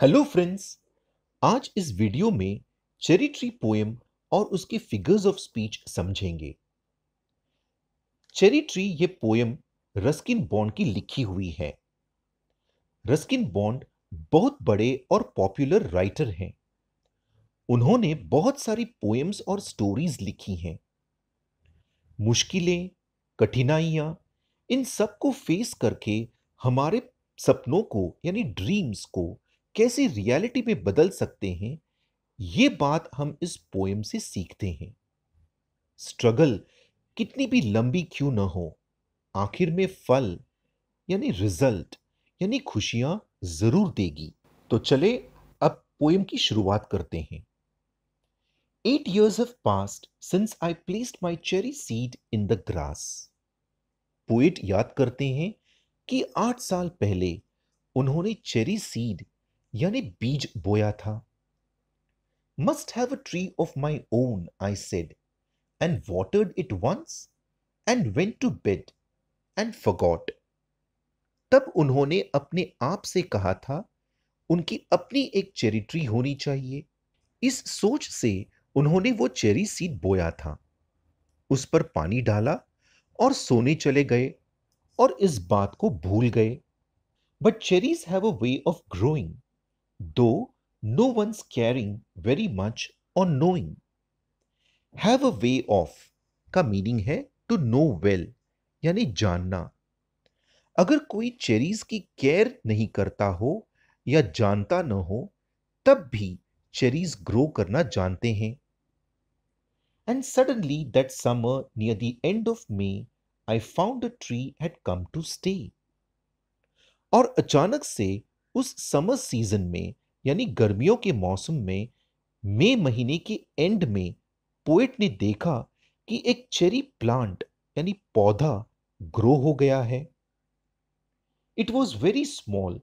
Hello friends आज इस video में चेरी ट्री पोएम और उसके फिगर्स ऑफ स्पीच समझेंगे चेरी ट्री ये पोएम रस्किन बॉन्ड की लिखी हुई है रस्किन बॉन्ड बहुत बड़े और पॉपुलर राइटर हैं उन्होंने बहुत सारी पोएम्स और स्टोरीज लिखी हैं मुश्किलें कठिनाइयाँ इन सब को फेस करके हमारे सपनों को यानी ड्रीम्स को कैसे रियलिटी में बदल सकते हैं ये बात हम इस पोएम से सीखते हैं स्ट्रगल कितनी भी लंबी क्यों ना हो आखिर में फल यानी रिजल्ट यानी खुशियां ज़रूर देगी तो चले अब पोएम की शुरुआत करते हैं eight years have past since I placed my cherry seed in the grass poet याद करते हैं कि आठ साल पहले उन्होंने चेरी सीड यानी बीज बोया था must have a tree of my own I said and watered it once and went to bed and forgot तब उन्होंने अपने आप से कहा था उनकी अपनी एक चेरी ट्री होनी चाहिए इस सोच से उन्होंने वो चेरी सीड बोया था उस पर पानी डाला और सोने चले गए और इस बात को भूल गए but cherries have a way of growing though no one's caring very much or knowing. Have a way of का मीनिंग है टू नो वेल यानी जानना अगर कोई चेरीज की केयर नहीं करता हो या जानता न हो तब भी चेरीज ग्रो करना जानते हैं and suddenly that summer near the end of May I found a tree had come to stay और अचानक से उस समर सीजन में यानी गर्मियों के मौसम में मई महीने के एंड में पोएट ने देखा कि एक चेरी प्लांट यानी पौधा ग्रो हो गया है it was very small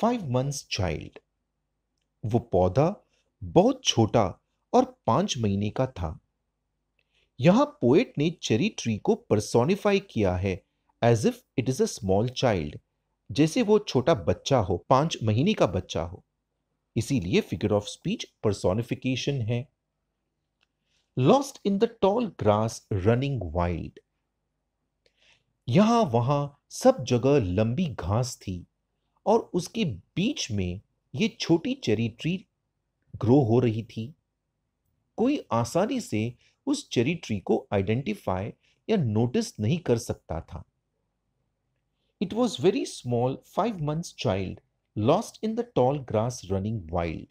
five months child वो पौधा बहुत छोटा और पांच महीने का था यहां पोएट ने चेरी ट्री को परसोनिफाई किया है as if it is a small child जैसे वो छोटा बच्चा हो पांच महीने का बच्चा हो इसीलिए फिगर ऑफ स्पीच परसोनिफिकेशन है lost in the tall grass running wild यहां वहां सब जगह लंबी घास थी और उसके बीच में ये छोटी चेरी ट्री ग्रो हो रही थी कोई आसानी से उस चेरी ट्री को आइडेंटिफाई या नोटिस नहीं कर सकता था It was very small, five months child, lost in the tall grass running wild.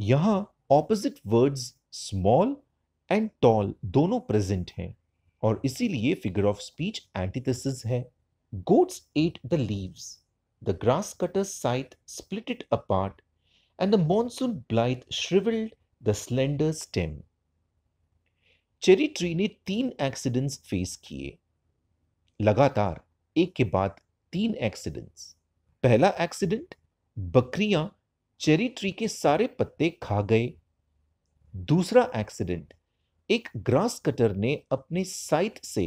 यहाँ opposite words small and tall दोनों present हैं और इसीलिए figure of speech antithesis है. Goats ate the leaves. The grass cutter's scythe split it apart and the monsoon blithe shriveled the slender stem. Cherry tree ने तीन accidents face किए लगातार एक के बाद तीन एक्सीडेंट्स पहला एक्सीडेंट बकरियां चेरी ट्री के सारे पत्ते खा गए दूसरा एक्सीडेंट एक ग्रास कटर ने अपने साइट से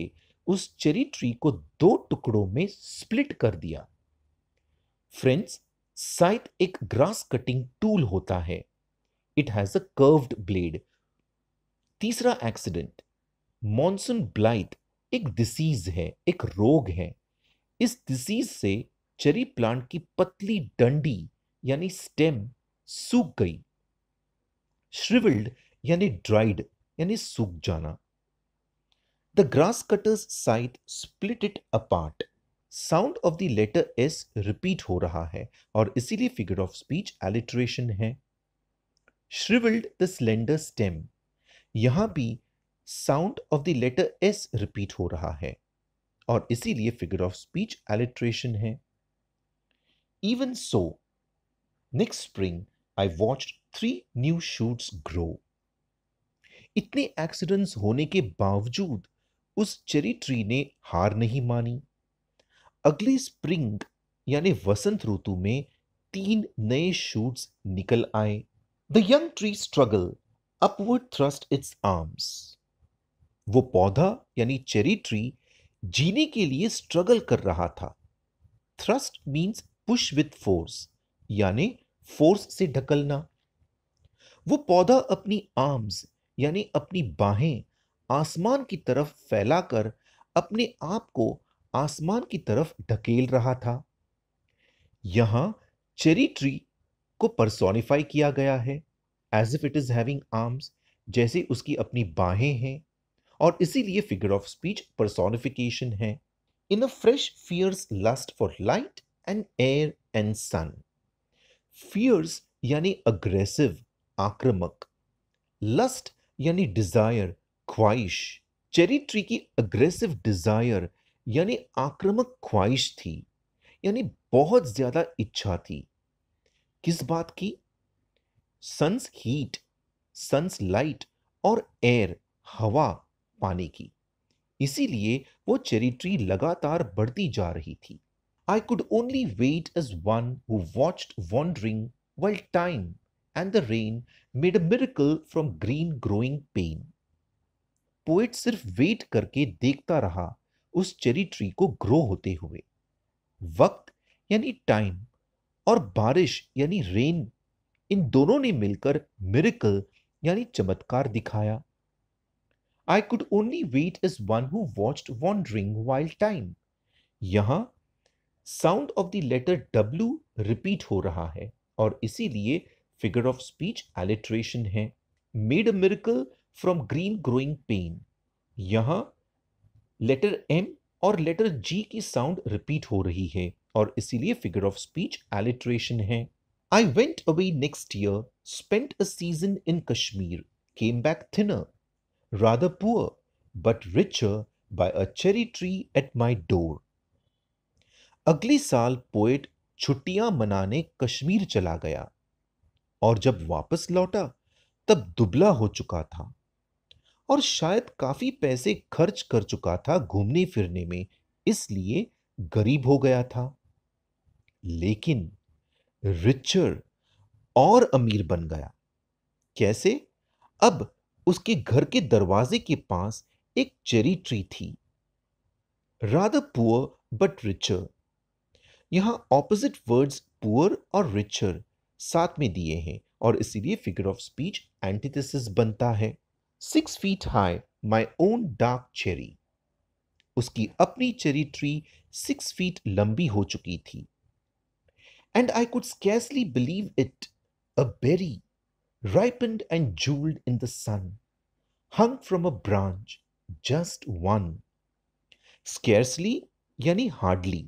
उस चेरी ट्री को दो टुकड़ों में स्प्लिट कर दिया फ्रेंड्स साइट एक ग्रास कटिंग टूल होता है it has a curved blade तीसरा एक्सीडेंट मॉनसून ब्लाइट एक डिसीज है एक रोग है इस डिजीज से चेरी प्लांट की पतली डंडी यानी स्टेम सूख गई श्रिविल्ड यानी ड्राइड यानी सूख जाना the grass cutters scythe split it apart sound of the letter S repeat हो रहा है और इसीलिए फिगर ऑफ स्पीच एलिट्रेशन है श्रिविल्ड द स्लेंडर स्टेम यहां भी sound of the letter S repeat हो रहा है और इसीलिए फिगर ऑफ स्पीच एलिट्रेशन है even so next spring I watch three new shoots grow इतने एक्सीडेंट्स होने के बावजूद उस चेरी ट्री ने हार नहीं मानी अगले स्प्रिंग यानी वसंत ऋतु में तीन नए शूट्स निकल आए the young tree struggle upward thrust its arms वो पौधा यानी चेरी ट्री जीने के लिए स्ट्रगल कर रहा था thrust means push with force यानी फोर्स से ढकलना वो पौधा अपनी आर्म्स यानी अपनी बाहें आसमान की तरफ फैलाकर अपने आप को आसमान की तरफ ढकेल रहा था यहां चेरी ट्री को परसोनिफाई किया गया है as if it is having arms जैसे उसकी अपनी बाहें हैं और इसीलिए फिगर ऑफ स्पीच परसोनिफिकेशन है in a fresh fierce lust for light and air and sun fierce यानी अग्रेसिव आक्रामक लस्ट यानी डिजायर ख्वाहिश चेरी ट्री की अग्रेसिव डिजायर यानी आक्रामक ख्वाहिश थी यानी बहुत ज्यादा इच्छा थी किस बात की सन्स हीट सन्स लाइट और एयर हवा पाने की इसीलिए वो चेरी ट्री लगातार बढ़ती जा रही थी I could only wait as one who watched wondering while time and the rain made a miracle from green growing pain poet सिर्फ वेट करके देखता रहा उस चेरी ट्री को ग्रो होते हुए वक्त यानी टाइम और बारिश यानी रेन इन दोनों ने मिलकर मिरेकल यानी चमत्कार दिखाया I could only wait as one who watched wondering wild time यहां sound of the letter W repeat हो रहा है और इसीलिए फिगर ऑफ स्पीच एलिट्रेशन है made a miracle from green growing pain यहां लेटर एम और लेटर जी की साउंड रिपीट हो रही है और इसीलिए फिगर ऑफ स्पीच एलिट्रेशन है I went away next year spent a season in Kashmir came back thinner rather poor, but richer by a cherry tree at my door. अगले साल poet छुट्टियां मनाने कश्मीर चला गया और जब वापस लौटा तब दुबला हो चुका था और शायद काफी पैसे खर्च कर चुका था घूमने फिरने में इसलिए गरीब हो गया था लेकिन रिचर और अमीर बन गया कैसे अब उसके घर के दरवाजे के पास एक चेरी ट्री थी राधा पुअर बट रिचर यहां ऑपोजिट वर्ड्स पुअर और रिचर साथ में दिए हैं और इसीलिए फिगर ऑफ स्पीच एंटीथेसिस बनता है six feet high my own dark cherry उसकी अपनी चेरी ट्री सिक्स फीट लंबी हो चुकी थी and I could scarcely believe it a berry ripened and jeweled in the sun, hung from a branch, just one. Scarcely यानी hardly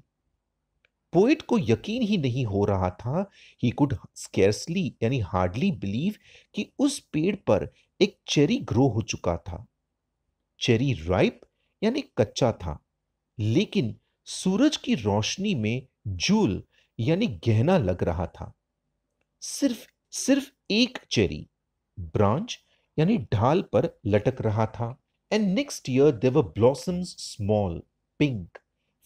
poet को यकीन ही नहीं हो रहा था ही कुड स्केर्सली यानी हार्डली बिलीव कि उस पेड़ पर एक चेरी ग्रो हो चुका था चेरी राइप यानी कच्चा था लेकिन सूरज की रोशनी में जूल यानी गहना लग रहा था सिर्फ सिर्फ एक चेरी ब्रांच यानी ढाल पर लटक रहा था and next year there were blossoms small pink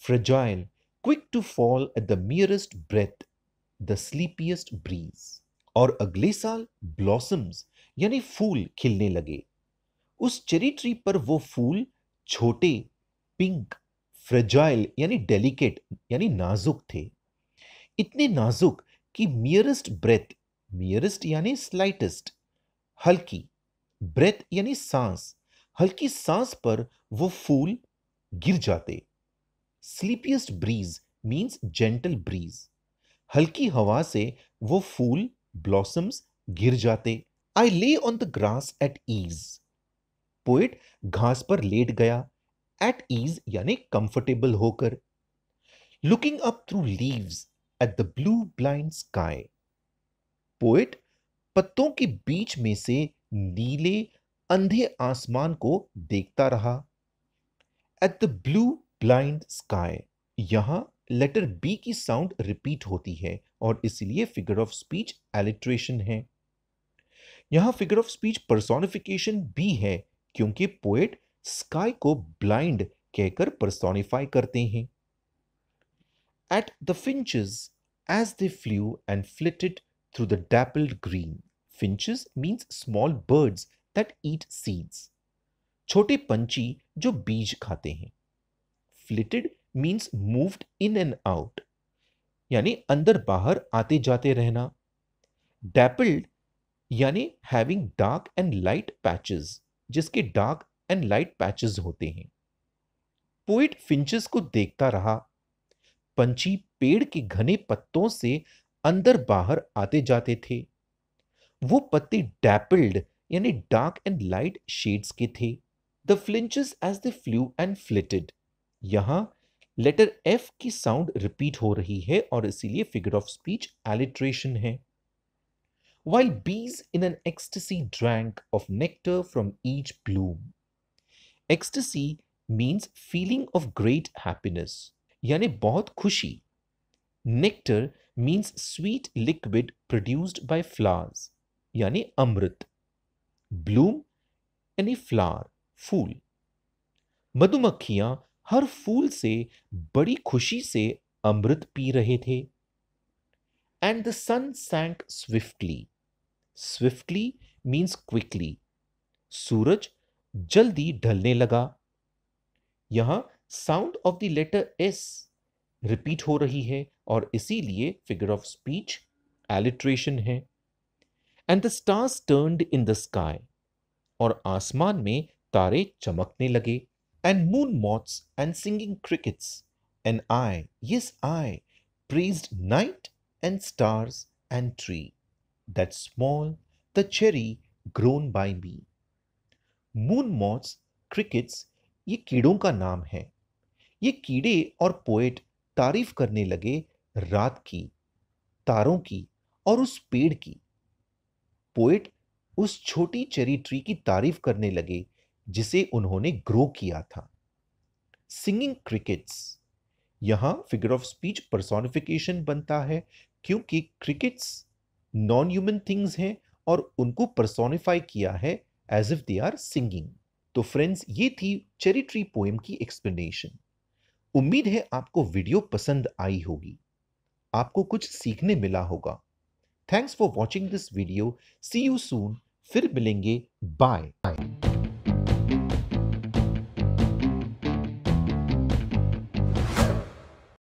fragile quick to fall at the merest breath the sleepiest breeze और अगले साल ब्लॉसम्स यानी फूल खिलने लगे उस चेरी ट्री पर वो फूल छोटे पिंक फ्रेजाइल यानी डेलिकेट यानी नाजुक थे इतने नाजुक कि मियरेस्ट ब्रेथ नियरेस्ट यानी स्लाइटेस्ट हल्की ब्रेथ यानी सांस हल्की सांस पर वो फूल गिर जाते sleepiest breeze means gentle breeze हल्की हवा से वो फूल ब्लॉसम्स गिर जाते I lay on the grass at ease poet घास पर लेट गया एट ईज यानी कंफर्टेबल होकर looking up through leaves at the blue blind sky poet पत्तों के बीच में से नीले अंधे आसमान को देखता रहा at the blue blind sky यहां लेटर बी की साउंड रिपीट होती है और इसलिए फिगर ऑफ स्पीच एलिट्रेशन है यहां फिगर ऑफ स्पीच परसोनिफिकेशन भी है क्योंकि पोएट स्काई को ब्लाइंड कहकर परसोनिफाई करते हैं at the finches as they flew and flitted through the dappled green. Finches means small birds that eat seeds. छोटे पंछी जो बीज खाते हैं flitted means moved in and out यानी अंदर बाहर आते जाते रहना डैपल्ड यानी having dark and light patches जिसके डार्क एंड लाइट पैचेस होते हैं पोइट फिंचेस को देखता रहा पंछी पेड़ के घने पत्तों से अंदर बाहर आते जाते थे वो पत्ते डैपल्ड यानी डार्क एंड लाइट शेड्स के थे the finches as the flew and flitted यहां लेटर एफ की साउंड रिपीट हो रही है और इसीलिए फिगर ऑफ स्पीच एलिट्रेशन है while bees in an ecstasy drank of nectar from each bloom Ecstasy means feeling of great happiness यानी बहुत खुशी. Nectar means sweet liquid produced by flowers यानी अमृत ब्लूम यानी फ्लावर फूल मधुमक्खियां हर फूल से बड़ी खुशी से अमृत पी रहे थे and the sun sank swiftly swiftly means quickly सूरज जल्दी ढलने लगा यहां sound of the letter S repeat हो रही है और इसीलिए फिगर ऑफ स्पीच एलिट्रेशन है and the stars turned in the sky और आसमान में तारे चमकने लगे and moon moths and singing crickets and I yes I praised night and stars and tree that small the cherry grown by me moon मॉट्स crickets ये कीड़ों का नाम है ये कीड़े और पोएट तारीफ करने लगे रात की तारों की और उस पेड़ की पोएट उस छोटी चेरी ट्री की तारीफ करने लगे जिसे उन्होंने ग्रो किया था सिंगिंग क्रिकेट्स यहाँ फिगर ऑफ स्पीच परसोनिफिकेशन बनता है क्योंकि क्रिकेट्स नॉन ह्यूमन थिंग्स हैं और उनको परसोनिफाई किया है as if they are singing तो फ्रेंड्स ये थी चेरी ट्री पोएम की एक्सप्लेनेशन उम्मीद है आपको वीडियो पसंद आई होगी आपको कुछ सीखने मिला होगा thanks for watching this video see you soon फिर मिलेंगे बाय बाय